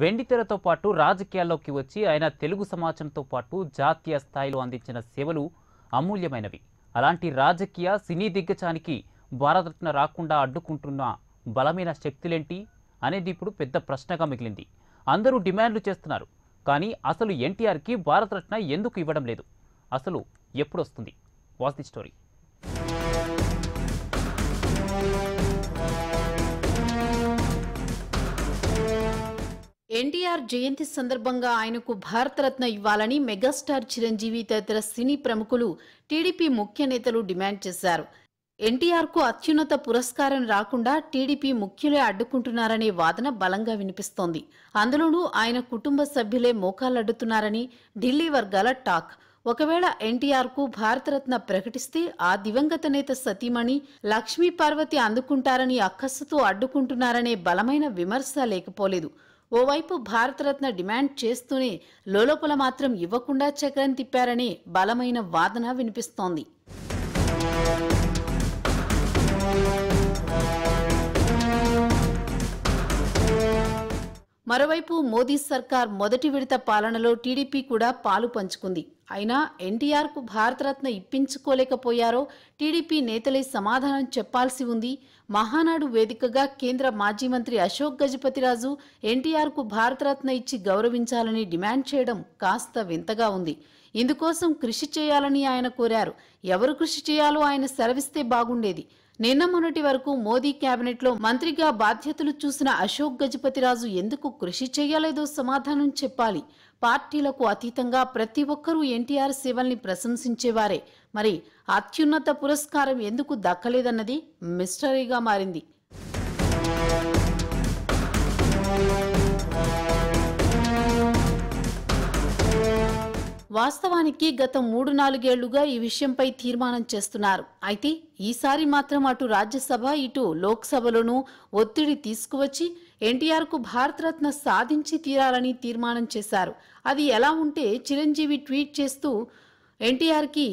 వెండితెరతో పాటు రాజకీయాల్లోకి వచ్చి ఆయన తెలుగు సమాజంతో పాటు జాతీయ స్థాయిలో అందించిన సేవలు అమూల్యమైనవి అలాంటి రాజకీయ సినీ దిగ్గజానికి భారతరత్న రాకుండా అడ్డుకుంటున్న బలమైన శక్తులేంటి అనేది ఇప్పుడు పెద్ద ప్రశ్నగా మిగిలింది అందరూ డిమాండ్లు చేస్తున్నారు కానీ అసలు ఎన్టీఆర్కి భారతరత్న ఎందుకు ఇవ్వడం లేదు అసలు ఎప్పుడొస్తుంది వాస్ ది స్టోరీ ఎన్టీఆర్ జయంతి సందర్భంగా ఆయనకు భారతరత్న ఇవ్వాలని మెగాస్టార్ చిరంజీవి తదితర సినీ ప్రముఖులు టీడీపీ ముఖ్య నేతలు డిమాండ్ చేశారు ఎన్టీఆర్కు అత్యున్నత పురస్కారం రాకుండా టీడీపీ ముఖ్యులే అడ్డుకుంటున్నారనే వాదన బలంగా వినిపిస్తోంది అందులోనూ ఆయన కుటుంబ సభ్యులే మోకాలడ్డుతున్నారని ఢిల్లీ వర్గాల టాక్ ఒకవేళ ఎన్టీఆర్కు భారతరత్న ప్రకటిస్తే ఆ దివంగత నేత సతీమణి లక్ష్మీపార్వతి అందుకుంటారని అక్కస్సుతో అడ్డుకుంటున్నారనే బలమైన విమర్శ లేకపోలేదు ఓవైపు భారతరత్న డిమాండ్ చేస్తూనే లోలోపల మాత్రం ఇవ్వకుండా చక్రం తిప్పారని బలమైన వాదన వినిపిస్తోంది మరోవైపు మోదీ సర్కార్ మొదటి విడత పాలనలో టీడీపీ కూడా పాలు పంచుకుంది అయినా ఎన్టీఆర్కు భారతరత్న ఇప్పించుకోలేకపోయారో టీడీపీ నేతలే సమాధానం చెప్పాల్సి ఉంది మహానాడు వేదికగా కేంద్ర మాజీ మంత్రి అశోక్ గజపతిరాజు ఎన్టీఆర్కు భారతరత్న ఇచ్చి గౌరవించాలని డిమాండ్ చేయడం కాస్త వింతగా ఉంది ఇందుకోసం కృషి చేయాలని ఆయన కోరారు ఎవరు కృషి చేయాలో ఆయన సెలవిస్తే బాగుండేది నిన్న మొన్నటి వరకు మోదీ కేబినెట్లో మంత్రిగా బాధ్యతలు చూసిన అశోక్ గజపతిరాజు ఎందుకు కృషి చేయలేదో సమాధానం చెప్పాలి పార్టీలకు అతీతంగా ప్రతి ఒక్కరూ ఎన్టీఆర్ శివల్ని ప్రశంసించేవారే మరి అత్యున్నత పురస్కారం ఎందుకు దక్కలేదన్నది మిస్టరీగా మారింది వాస్తవానికి గత మూడు నాలుగేళ్లుగా ఈ విషయంపై తీర్మానం చేస్తున్నారు అయితే ఈసారి మాత్రం అటు రాజ్యసభ ఇటు లోక్సభలోనూ ఒత్తిడి తీసుకువచ్చి ఎన్టీఆర్కు భారతరత్న సాధించి తీరాలని తీర్మానం చేశారు అది ఎలా ఉంటే చిరంజీవి ట్వీట్ చేస్తూ ఎన్టీఆర్కి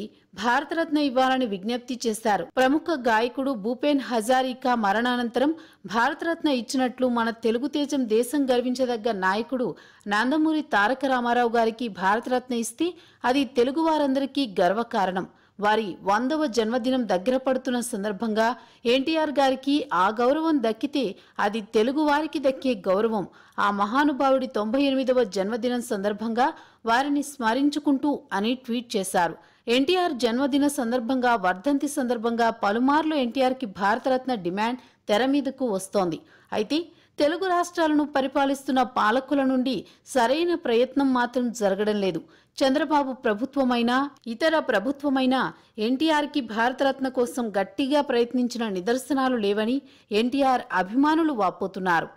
భారతరత్న ఇవ్వాలని విజ్ఞప్తి చేశారు ప్రముఖ గాయకుడు భూపేన్ హజారికా మరణానంతరం భారతరత్న ఇచ్చినట్లు మన తెలుగుతేజం దేశం గర్వించదగ్గ నాయకుడు నందమూరి తారక రామారావు గారికి భారతరత్న ఇస్తే అది తెలుగు వారందరికీ గర్వకారణం వారి వందవ జన్మదినం దగ్గర పడుతున్న సందర్భంగా ఎన్టీఆర్ గారికి ఆ గౌరవం దక్కితే అది తెలుగు వారికి దక్కే గౌరవం ఆ మహానుభావుడి తొంభై ఎనిమిదవ జన్మదినం సందర్భంగా వారిని స్మరించుకుంటూ అని ట్వీట్ చేశారు ఎన్టీఆర్ జన్మదిన సందర్భంగా వర్ధంతి సందర్భంగా పలుమార్లు ఎన్టీఆర్కి భారతరత్న డిమాండ్ తెర మీదకు వస్తోంది అయితే తెలుగు రాష్ట్రాలను పరిపాలిస్తున్న పాలకుల నుండి సరైన ప్రయత్నం మాత్రం జరగడం లేదు చంద్రబాబు ప్రభుత్వమైనా ఇతర ప్రభుత్వమైనా ఎన్టీఆర్కి భారతరత్న కోసం గట్టిగా ప్రయత్నించిన నిదర్శనాలు లేవని ఎన్టీఆర్ అభిమానులు వాపోతున్నారు